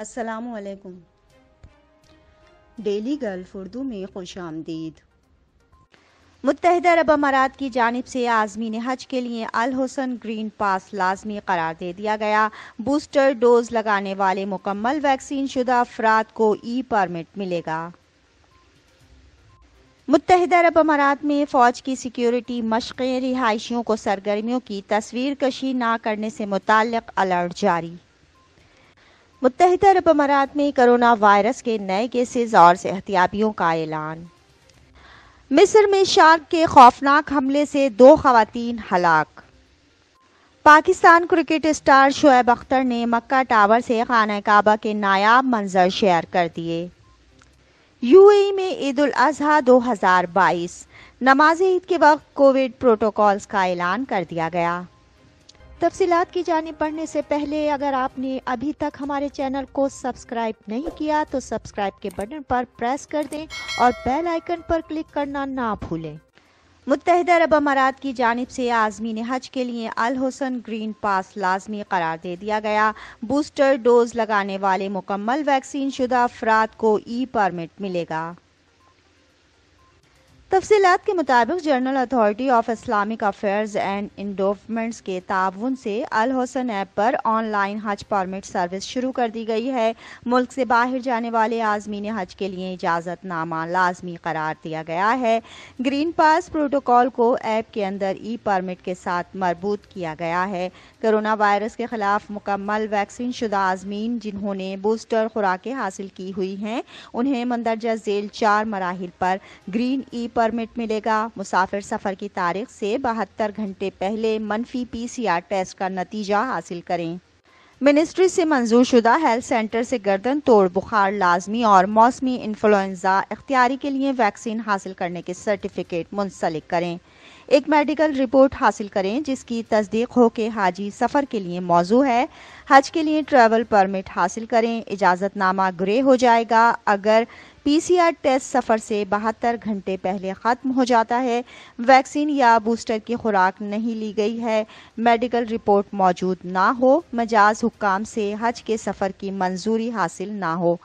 असलकुम daily gulf Urdu में खुश आमदीद मुतहद अरब अमारात की जानब से आजमीन हज के लिए अल हुसन ग्रीन पास लाजमी करार दे दिया गया बूस्टर डोज लगाने वाले मुकम्मल वैक्सीन शुदा अफराद को ई परमिट मिलेगा मुतहद अरब अमारात में फ़ौज की सिक्योरिटी मशक़ें रिहायशियों को सरगर्मियों की तस्वीर कशी ना करने से मुतल अलर्ट जारी मुतहद अरब अमारात में कोरोना वायरस के नए केसेज और सेहतियाबियों का ऐलान मिस्र में शार्क के खौफनाक हमले से दो खवतन हलाक पाकिस्तान क्रिकेट स्टार शुएब अख्तर ने मक्का टावर से खाना काबा के नायाब मंजर शेयर कर दिए यू ए में ईद दो अजहा 2022 नमाज ईद के वक्त कोविड प्रोटोकॉल्स का ऐलान कर दिया गया तफसीत की जानी पढ़ने से पहले अगर आपने अभी तक हमारे चैनल को सब्सक्राइब नहीं किया तो सब्सक्राइब के बटन पर प्रेस कर दें और बेल आइकन पर क्लिक करना ना भूलें मुतहद अरब अमारात की जानब से आज़मीन हज के लिए अल ग्रीन पास लाजमी करार दे दिया गया बूस्टर डोज लगाने वाले मुकम्मल वैक्सीन शुदा अफराद को ई परमिट मिलेगा तफसीत के मुताबिक general authority of Islamic affairs and endowments के ताउन से अल हसन ऐप पर ऑनलाइन हज परमिट सर्विस शुरू कर दी गई है मुल्क से बाहर जाने वाले आजमीन हज के लिए इजाजत नामा लाजमी करार दिया गया है ग्रीन पास प्रोटोकॉल को ऐप के अंदर ई परमिट के साथ मरबूत किया गया है कोरोना वायरस के खिलाफ मुकम्मल वैक्सीन शुदा आजमीन जिन्होंने बूस्टर खुराकें हासिल की हुई हैं उन्हें मंदरजा झेल चार मराहल पर ग्रीन ई पर परमिट मिलेगा मुसाफिर सफ़र की तारीख से बहत्तर घंटे पहले मनफी पीसीआर टेस्ट का नतीजा हासिल करें मिनिस्ट्री से मंजूर शुदा हेल्थ सेंटर से गर्दन तोड़ बुखार लाजमी और मौसमी इन्फ्लुएंजा इख्तियारी के लिए वैक्सीन हासिल करने के सर्टिफिकेट मुंसलिक करें एक मेडिकल रिपोर्ट हासिल करें जिसकी तस्दीक हो के हाजी सफ़र के लिए मौजू है हज के लिए ट्रैवल परमिट हासिल करें इजाज़तनामा ग्रे हो जाएगा अगर पीसीआर टेस्ट सफ़र से बहत्तर घंटे पहले ख़त्म हो जाता है वैक्सीन या बूस्टर की खुराक नहीं ली गई है मेडिकल रिपोर्ट मौजूद ना हो मजाज हुक्काम से हज के सफ़र की मंजूरी हासिल ना हो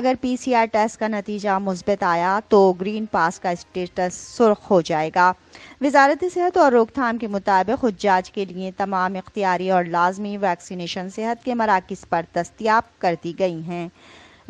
अगर पीसीआर टेस्ट का नतीजा मुस्बित आया तो ग्रीन पास का स्टेटस सुर्ख हो जाएगा वजारत सेहत और रोकथाम के मुताबिक हजाज के लिए तमाम इख्तियारी और लाजमी वैक्सीनेशन सेहत के मराकज़ पर दस्तियाब कर दी गई हैं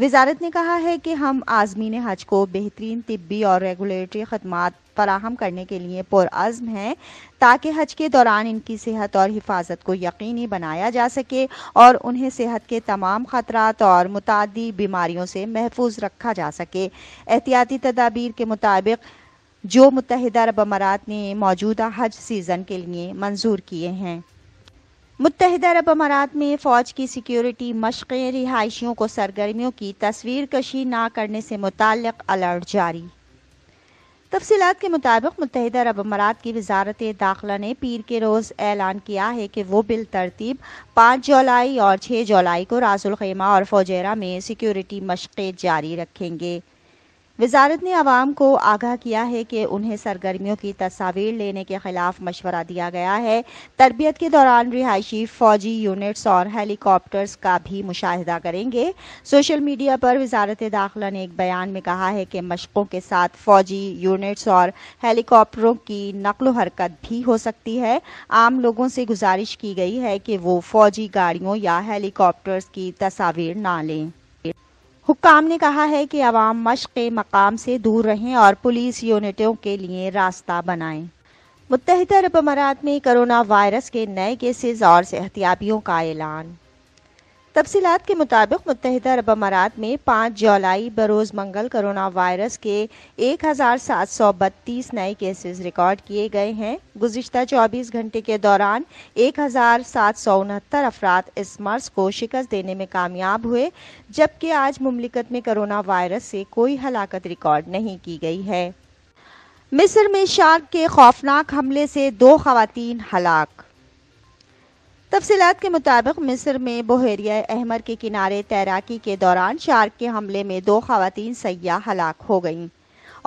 वजारत ने कहा है कि हम आज़मीन हज को बेहतरीन तबी और रेगुलेटरी खदमात फराहम करने के लिए पुरज़म हैं ताकि हज के दौरान इनकी सेहत और हिफाजत को यकीनी बनाया जा सके और उन्हें सेहत के तमाम खतरात और मतदी बीमारियों से महफूज रखा जा सके एहतियाती तदाबीर के मुताबिक जो मुतहद अरब अमारात ने मौजूदा हज सीज़न के लिए मंजूर किए हैं मुतहद अरब अमारात में फ़ौज की सिक्योरिटी मशक़ें रिहाइशियों को सरगर्मियों की तस्वीर कशी न करने से मुतल अलर्ट जारी तफसीत के मुताबिक मुतहद अरब अमारात की वजारत दाखिला ने पीर के रोज़ ऐलान किया है कि वो बिल तरतीब पाँच जुलाई और छः जुलाई को खैमा और फौजेरा में सिक्योरिटी मशक़ें जारी रखेंगे वजारत ने आवाम को आगाह किया है कि उन्हें सरगर्मियों की तस्वीर लेने के खिलाफ मशवरा दिया गया है तरबियत के दौरान रिहायशी फौजी यूनिट्स और हेलीकॉप्टर्स का भी मुशाह करेंगे सोशल मीडिया पर वजारत दाखिला ने एक बयान में कहा है कि मशक़ों के साथ फौजी यूनिट्स और हेलीकॉप्टरों की नकल हरकत भी हो सकती है आम लोगों से गुजारिश की गई है कि वो फौजी गाड़ियों या हेलीकॉप्टर्स की तस्वीर ना लें हुक्काम ने कहा है कि आवाम मशक मकाम से दूर रहें और पुलिस यूनिटों के लिए रास्ता बनाएं मुतहदा अरब अमारात में करोना वायरस के नए केसेस और सेहतियाबियों का ऐलान तफसीत के मुताबिक मुतहदा अरब अमारात में पाँच जुलाई बरोज़ मंगल करोना वायरस के एक हज़ार सात सौ बत्तीस नए केसेस रिकॉर्ड किए गए हैं गुजशत चौबीस घंटे के दौरान एक हज़ार सात सौ उनहत्तर अफराद इस मर्ज को शिकस्त देने में कामयाब हुए जबकि आज ममलिकत में करोना वायरस से कोई हलाकत रिकॉर्ड नहीं की गई है मिस्र में शार्क के खौफनाक हमले से दो खातन हलाक तफसीत के मुताबिक मिस्र में बहेरिया अहमर के किनारे तैराकी के दौरान शार्क के हमले में दो खातन सयाह हलाक हो गईं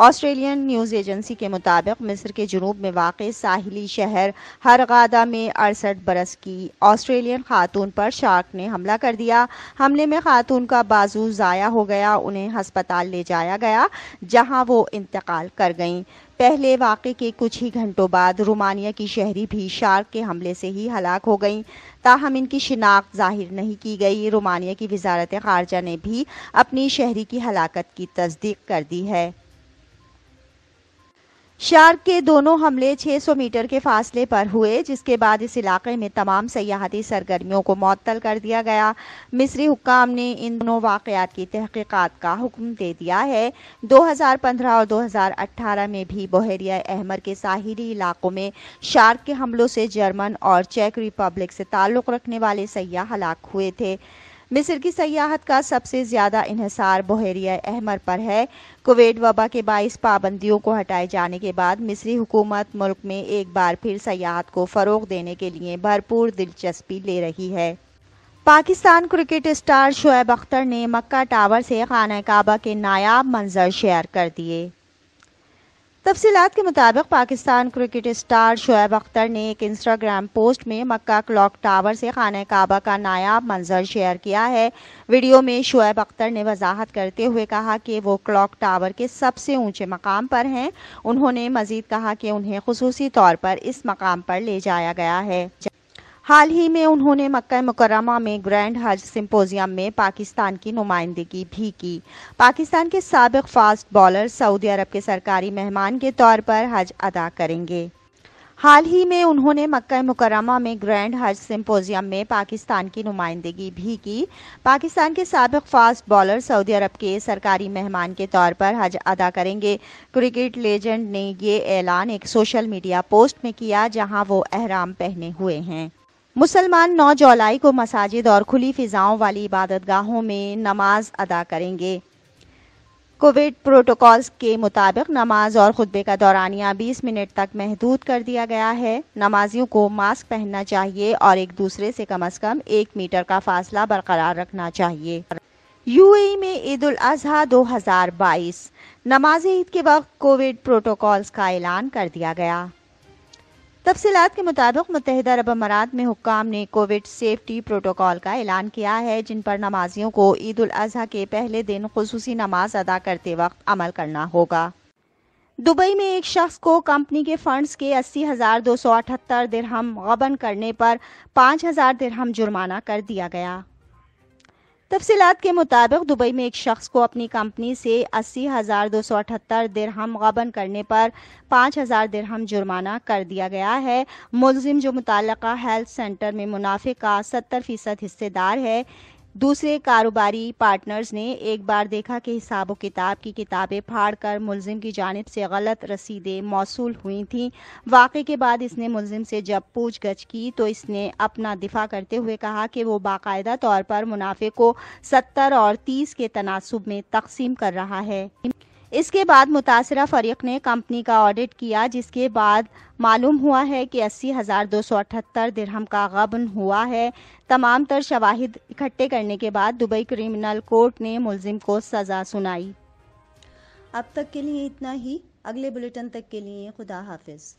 ऑस्ट्रेलियन न्यूज़ एजेंसी के मुताबिक मिस्र के जनूब में वाक़ साहिली शहर हरगादा में अड़सठ बरस की ऑस्ट्रेलियन खातून पर शार्क ने हमला कर दिया हमले में खातून का बाजू ज़ाया हो गया उन्हें हस्पताल ले जाया गया जहां वो इंतकाल कर गईं पहले वाक़े के कुछ ही घंटों बाद रोमानिया की शहरी भी शार्क के हमले से ही हलाक हो गई ताहम इनकी शिनाख्त जाहिर नहीं की गई रोमानिया की वजारत खारजा ने भी अपनी शहरी की हलाकत की तस्दीक कर दी है शार्क के दोनों हमले 600 मीटर के फासले पर हुए जिसके बाद इस इलाके में तमाम सियाहती सरगर्मियों को मअतल कर दिया गया मिस्री हुकाम ने इन दोनों वाकयात की तहकीकात का हुक्म दे दिया है 2015 और 2018 में भी बहरिया अहमर के साहिली इलाकों में शार्क के हमलों से जर्मन और चेक रिपब्लिक से ताल्लुक़ रखने वाले सयाह हलाक हुए थे मिस्र की सयाहत का सबसे ज़्यादा इहसार बहरिया अहमर पर है कोविड वबा के बाईस पाबंदियों को हटाए जाने के बाद मिस्री हुकूमत मुल्क में एक बार फिर सयाहत को फ़रोग देने के लिए भरपूर दिलचस्पी ले रही है पाकिस्तान क्रिकेट स्टार शुएब अख्तर ने मक्का टावर से खाना काबा के नायाब मंजर शेयर कर दिए तफसीत के मुताबिक पाकिस्तान क्रिकेट स्टार शुएब अख्तर ने एक इंस्टाग्राम पोस्ट में मक्का क्लॉक टावर से खान काबा का नायाब मंजर शेयर किया है वीडियो में शुएब अख्तर ने वजाहत करते हुए कहा कि वो क्लॉक टावर के सबसे ऊँचे मकाम पर हैं उन्होंने मजीद कहा कि उन्हें खसूसी तौर पर इस मकाम पर ले जाया गया है हाल ही में उन्होंने मक्का मुकरमा में ग्रैंड हज सिंपोजियम में पाकिस्तान की नुमाइंदगी भी की पाकिस्तान के सबक फास्ट बॉलर सऊदी अरब के सरकारी मेहमान के तौर पर हज अदा करेंगे हाल ही में उन्होंने मक्का मुकरमा में ग्रैंड हज सिंपोजियम में पाकिस्तान की नुमाइंदगी भी की पाकिस्तान के सबक फास्ट बॉलर सऊदी अरब के सरकारी मेहमान के तौर पर हज अदा करेंगे क्रिकेट लेजेंड ने ये ऐलान एक सोशल मीडिया पोस्ट में किया जहां वो अहराम पहने हुए हैं मुसलमान नौ जुलाई को मसाजिद और खुली फिजाओं वाली इबादतगाहों में नमाज अदा करेंगे कोविड प्रोटोकॉल्स के मुताबिक नमाज और खुतबे का दौरानिया 20 मिनट तक महदूद कर दिया गया है नमाजियों को मास्क पहनना चाहिए और एक दूसरे से कम अज कम एक मीटर का फासला बरकरार रखना चाहिए यूएई में ईद उल अजहा 2022 नमाज ईद के वक्त कोविड प्रोटोकॉल्स का ऐलान कर दिया गया तफसीत के मुताबिक मुतहदा अरब अमारात में हुकाम ने कोविड सेफ्टी प्रोटोकॉल का ऐलान किया है जिन पर नमाजियों को ईद उल अजहा के पहले दिन खसूस नमाज अदा करते वक्त अमल करना होगा दुबई में एक शख्स को कंपनी के फंड्स के अस्सी हजार दो सौ अठहत्तर दिरहम गबन करने पर पाँच हजार दिरहम जुर्माना कर दिया गया तफसीत के मुताबिक दुबई में एक शख्स को अपनी कंपनी से अस्सी हज़ार दो सौ अठहत्तर दिरहम गबन करने पर पाँच हज़ार दरहम जुर्माना कर दिया गया है मुलजिम जो मुतल हेल्थ सेंटर में मुनाफे का सत्तर फीसद हिस्सेदार है दूसरे कारोबारी पार्टनर्स ने एक बार देखा कि हिसाब किताब की किताबें फाड़कर मुलजिम की जानब से गलत रसीदें मौसू हुई थीं वाक़े के बाद इसने मुलजिम से जब पूछ गछ की तो इसने अपना दिफा करते हुए कहा कि वो बाकायदा तौर पर मुनाफे को सत्तर और तीस के तनासब में तकसीम कर रहा है इसके बाद मुतासरा फरीक ने कंपनी का ऑडिट किया जिसके बाद मालूम हुआ है कि अस्सी हज़ार दो सौ अठहत्तर दिरहम का गबन हुआ है तमाम तर शवाहिद इकट्ठे करने के बाद दुबई क्रिमिनल कोर्ट ने मुलजिम को सज़ा सुनाई अब तक के लिए इतना ही अगले बुलेटिन तक के लिए खुदा हाफिज़